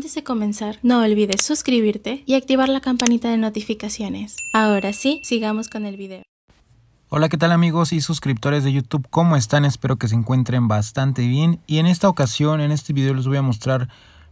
antes de comenzar, no olvides suscribirte y activar la campanita de notificaciones. Ahora sí, sigamos con el video. Hola, ¿qué tal amigos y suscriptores de YouTube? ¿Cómo están? Espero que se encuentren bastante bien. Y en esta ocasión, en este video les voy a mostrar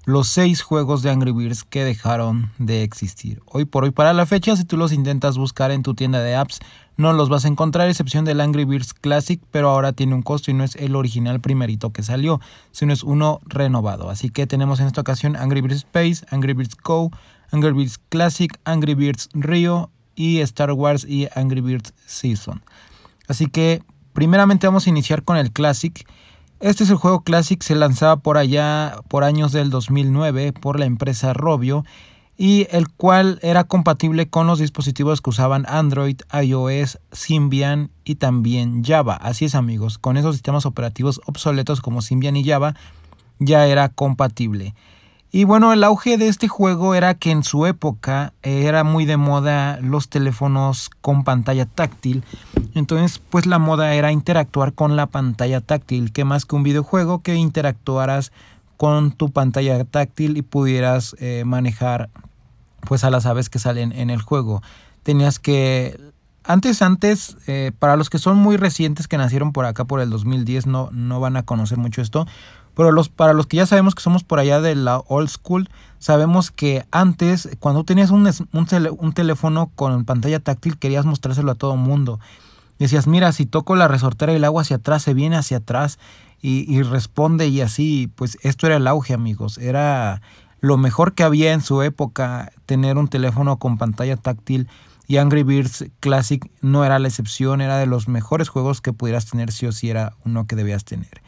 los seis juegos de Angry Birds que dejaron de existir. Hoy por hoy para la fecha, si tú los intentas buscar en tu tienda de apps, no los vas a encontrar, excepción del Angry Birds Classic, pero ahora tiene un costo y no es el original primerito que salió, sino es uno renovado. Así que tenemos en esta ocasión Angry Birds Space, Angry Birds Go, Angry Birds Classic, Angry Birds Rio y Star Wars y Angry Birds Season. Así que primeramente vamos a iniciar con el Classic este es el juego Classic, se lanzaba por allá por años del 2009 por la empresa Robio y el cual era compatible con los dispositivos que usaban Android, iOS, Symbian y también Java. Así es amigos, con esos sistemas operativos obsoletos como Symbian y Java ya era compatible. Y bueno, el auge de este juego era que en su época eh, era muy de moda los teléfonos con pantalla táctil. Entonces, pues la moda era interactuar con la pantalla táctil, que más que un videojuego, que interactuaras con tu pantalla táctil y pudieras eh, manejar pues a las aves que salen en el juego. Tenías que antes, antes, eh, para los que son muy recientes que nacieron por acá por el 2010, no, no van a conocer mucho esto. Pero los, para los que ya sabemos que somos por allá de la old school, sabemos que antes, cuando tenías un, un, teléfono con pantalla táctil, querías mostrárselo a todo mundo. Decías, mira, si toco la resortera y el agua hacia atrás, se viene hacia atrás y, y responde y así. Pues esto era el auge, amigos. Era lo mejor que había en su época, tener un teléfono con pantalla táctil y Angry Birds Classic no era la excepción, era de los mejores juegos que pudieras tener si sí o si era uno que debías tener.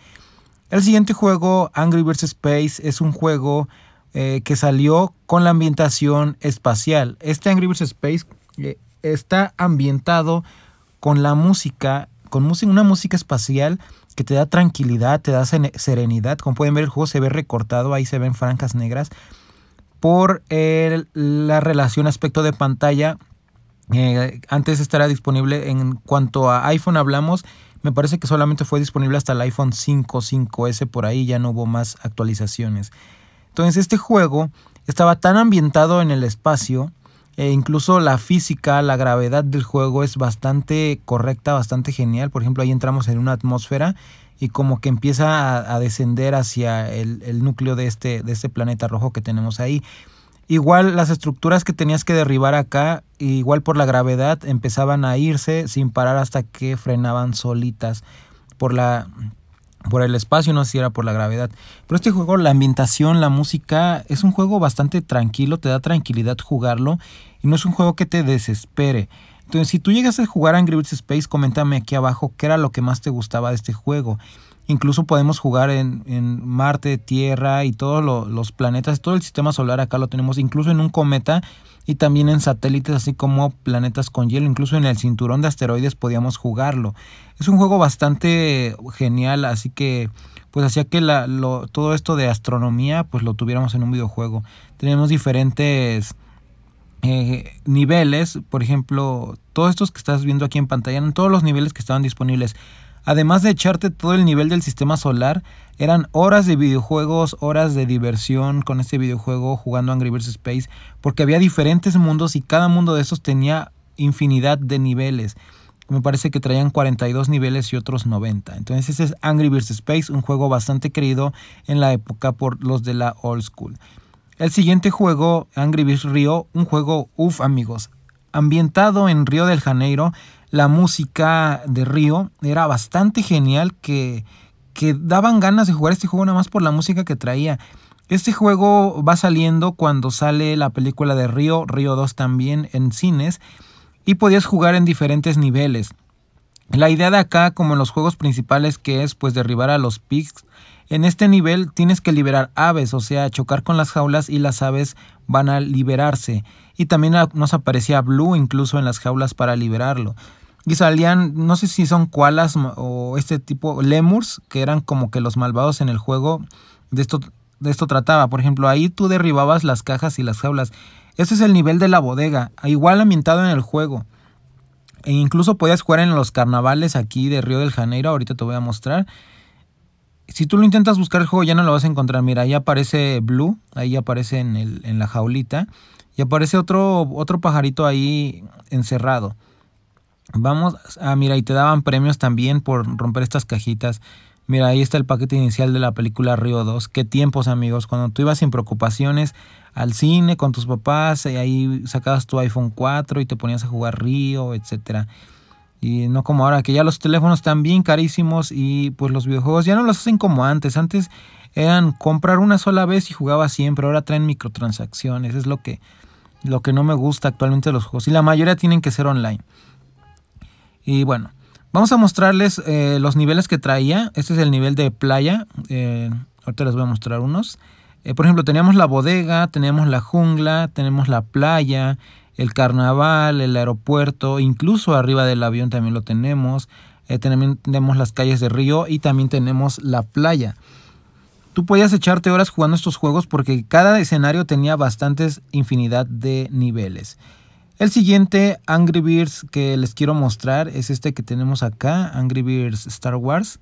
El siguiente juego, Angry Birds Space, es un juego eh, que salió con la ambientación espacial. Este Angry Birds Space eh, está ambientado con la música, con música, una música espacial que te da tranquilidad, te da serenidad. Como pueden ver, el juego se ve recortado, ahí se ven franjas negras. Por la relación aspecto de pantalla, eh, antes estará disponible en cuanto a iPhone hablamos, me parece que solamente fue disponible hasta el iPhone 5, 5S, por ahí ya no hubo más actualizaciones. Entonces este juego estaba tan ambientado en el espacio, e incluso la física, la gravedad del juego es bastante correcta, bastante genial. Por ejemplo, ahí entramos en una atmósfera y como que empieza a, descender hacia el, el núcleo de este, de este planeta rojo que tenemos ahí. Igual las estructuras que tenías que derribar acá, igual por la gravedad, empezaban a irse sin parar hasta que frenaban solitas por la por el espacio, no sé si era por la gravedad. Pero este juego, la ambientación, la música, es un juego bastante tranquilo, te da tranquilidad jugarlo y no es un juego que te desespere. Entonces, si tú llegas a jugar Angry Birds Space, coméntame aquí abajo qué era lo que más te gustaba de este juego. Incluso podemos jugar en, Marte, Tierra y todos los planetas, todo el sistema solar acá lo tenemos, incluso en un cometa y también en satélites así como planetas con hielo, incluso en el cinturón de asteroides podíamos jugarlo. Es un juego bastante genial, así que pues hacía que la, todo esto de astronomía pues lo tuviéramos en un videojuego. Tenemos diferentes eh, niveles, por ejemplo, todos estos que estás viendo aquí en pantalla, en todos los niveles que estaban disponibles Además de echarte todo el nivel del sistema solar, eran horas de videojuegos, horas de diversión con este videojuego jugando Angry Birds Space, porque había diferentes mundos y cada mundo de esos tenía infinidad de niveles. Me parece que traían 42 niveles y otros 90. Entonces ese es Angry Birds Space, un juego bastante querido en la época por los de la old school. El siguiente juego, Angry Birds Rio, un juego, uff amigos, ambientado en Río del Janeiro, la música de Río era bastante genial que, daban ganas de jugar este juego nada más por la música que traía. Este juego va saliendo cuando sale la película de Río, Río 2 también en cines, y podías jugar en diferentes niveles. La idea de acá, como en los juegos principales, que es pues derribar a los pigs, en este nivel tienes que liberar aves, o sea, chocar con las jaulas y las aves van a liberarse. Y también nos aparecía Blue incluso en las jaulas para liberarlo. Y salían, no sé si son koalas o este tipo, lemurs, que eran como que los malvados en el juego. De esto, de esto trataba. Por ejemplo, ahí tú derribabas las cajas y las jaulas. Ese es el nivel de la bodega, igual ambientado en el juego. E incluso podías jugar en los carnavales aquí de Río del Janeiro, ahorita te voy a mostrar. Si tú lo intentas buscar el juego ya no lo vas a encontrar. Mira, ahí aparece Blue, ahí aparece en, la jaulita. Y aparece otro, otro pajarito ahí encerrado. Vamos a, ah, mira, y te daban premios también por romper estas cajitas. Mira, ahí está el paquete inicial de la película Río 2. Qué tiempos, amigos. Cuando tú ibas sin preocupaciones al cine con tus papás, y eh, ahí sacabas tu iPhone 4 y te ponías a jugar Río, etcétera. Y no como ahora, que ya los teléfonos están bien carísimos y pues los videojuegos ya no los hacen como antes. Antes eran comprar una sola vez y jugaba siempre. Ahora traen microtransacciones. Es lo que, lo que no me gusta actualmente los juegos. Y la mayoría tienen que ser online. Y bueno, vamos a mostrarles eh, los niveles que traía. Este es el nivel de playa. Eh, ahorita les voy a mostrar unos. Eh, por ejemplo, teníamos la bodega, tenemos la jungla, tenemos la playa, el carnaval, el aeropuerto, incluso arriba del avión también lo tenemos. también tenemos las calles de río y también tenemos la playa. Tú podías echarte horas jugando estos juegos porque cada escenario tenía bastantes infinidad de niveles. El siguiente Angry Birds que les quiero mostrar es este que tenemos acá, Angry Birds Star Wars.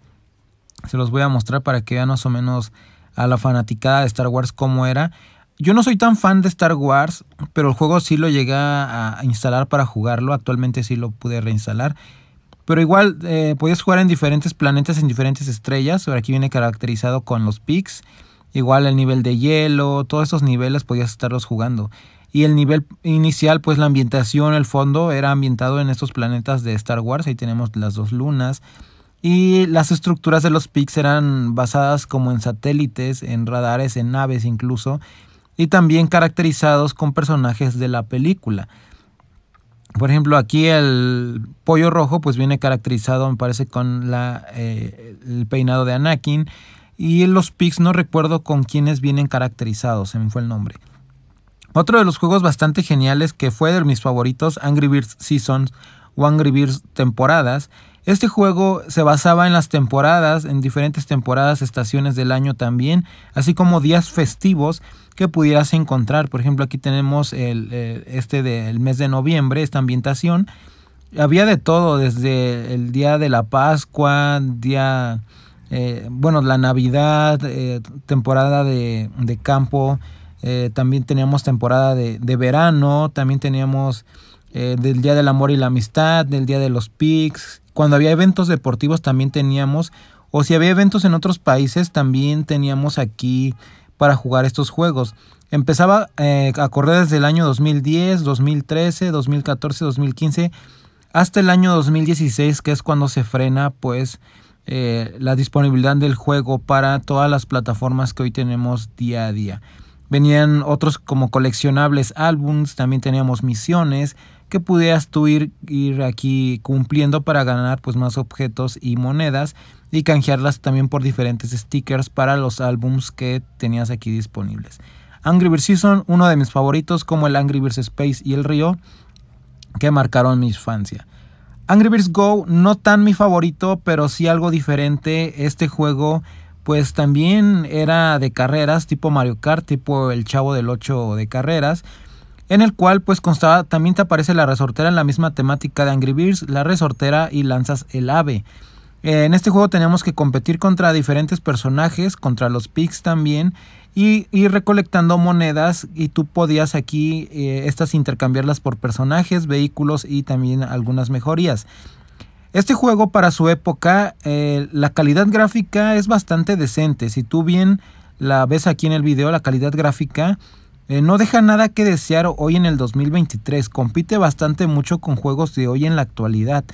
Se los voy a mostrar para que vean más o menos a la fanaticada de Star Wars cómo era. Yo no soy tan fan de Star Wars, pero el juego sí lo llegué a instalar para jugarlo. Actualmente sí lo pude reinstalar. Pero igual eh, podías jugar en diferentes planetas, en diferentes estrellas. Por aquí viene caracterizado con los pics. Igual el nivel de hielo, todos esos niveles podías estarlos jugando. Y el nivel inicial, pues la ambientación, el fondo era ambientado en estos planetas de Star Wars. Ahí tenemos las dos lunas. Y las estructuras de los pics eran basadas como en satélites, en radares, en naves incluso. Y también caracterizados con personajes de la película. Por ejemplo, aquí el pollo rojo pues viene caracterizado, me parece, con la, eh, el peinado de Anakin. Y los pics no recuerdo con quiénes vienen caracterizados, se me fue el nombre. Otro de los juegos bastante geniales que fue de mis favoritos, Angry Birds Seasons o Angry Birds Temporadas. Este juego se basaba en las temporadas, en diferentes temporadas, estaciones del año también, así como días festivos que pudieras encontrar. Por ejemplo, aquí tenemos el, eh, este del mes de noviembre, esta ambientación. Había de todo, desde el día de la Pascua, día, eh, bueno, la Navidad, eh, temporada de, de campo, eh, también teníamos temporada de, verano, también teníamos eh, del Día del Amor y la Amistad, del Día de los pics Cuando había eventos deportivos también teníamos, o si había eventos en otros países también teníamos aquí para jugar estos juegos. Empezaba eh, a correr desde el año 2010, 2013, 2014, 2015, hasta el año 2016, que es cuando se frena pues la disponibilidad del juego para todas las plataformas que hoy tenemos día a día. Venían otros como coleccionables álbums, también teníamos misiones que pudieras tú ir, aquí cumpliendo para ganar pues más objetos y monedas y canjearlas también por diferentes stickers para los álbums que tenías aquí disponibles. Angry Birds Season, uno de mis favoritos como el Angry Birds Space y el Río que marcaron mi infancia. Angry Birds Go, no tan mi favorito, pero sí algo diferente. Este juego pues también era de carreras tipo Mario Kart, tipo el Chavo del 8 de carreras, en el cual pues constaba, también te aparece la resortera en la misma temática de Angry Birds, la resortera y lanzas el ave. Eh, en este juego tenemos que competir contra diferentes personajes, contra los pigs también, y ir recolectando monedas y tú podías aquí eh, estas intercambiarlas por personajes, vehículos y también algunas mejorías. Este juego para su época, eh, la calidad gráfica es bastante decente. Si tú bien la ves aquí en el video, la calidad gráfica eh, no deja nada que desear hoy en el 2023. Compite bastante mucho con juegos de hoy en la actualidad.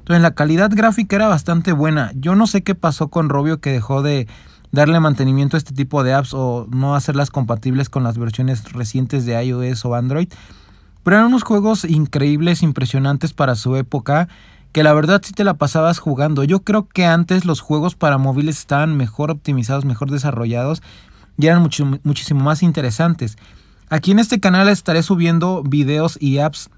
Entonces la calidad gráfica era bastante buena. Yo no sé qué pasó con Robio que dejó de darle mantenimiento a este tipo de apps o no hacerlas compatibles con las versiones recientes de iOS o Android. Pero eran unos juegos increíbles, impresionantes para su época que la verdad sí te la pasabas jugando. Yo creo que antes los juegos para móviles estaban mejor optimizados, mejor desarrollados y eran muchísimo más interesantes. Aquí en este canal estaré subiendo videos y apps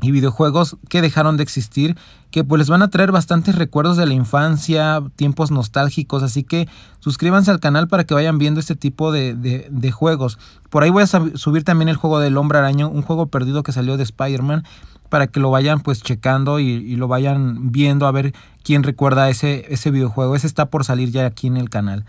y videojuegos que dejaron de existir, que pues les van a traer bastantes recuerdos de la infancia, tiempos nostálgicos, así que suscríbanse al canal para que vayan viendo este tipo de, de, juegos. Por ahí voy a subir también el juego del hombre araño, un juego perdido que salió de Spider-Man, para que lo vayan pues checando y, lo vayan viendo a ver quién recuerda ese, ese videojuego. Ese está por salir ya aquí en el canal.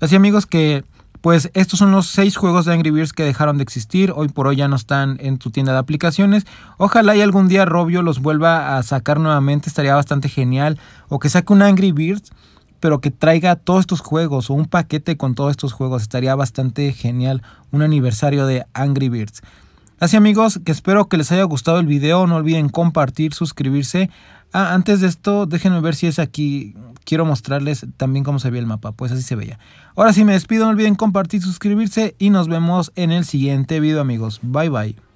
Así amigos que pues estos son los seis juegos de Angry Birds que dejaron de existir. Hoy por hoy ya no están en tu tienda de aplicaciones. Ojalá y algún día Robio los vuelva a sacar nuevamente. Estaría bastante genial. O que saque un Angry Birds, pero que traiga todos estos juegos. O un paquete con todos estos juegos. Estaría bastante genial. Un aniversario de Angry Birds. Así amigos, que espero que les haya gustado el video. No olviden compartir, suscribirse. Ah, antes de esto, déjenme ver si es aquí quiero mostrarles también cómo se veía el mapa, pues así se veía. Ahora sí me despido, no olviden compartir, suscribirse y nos vemos en el siguiente video amigos. Bye bye.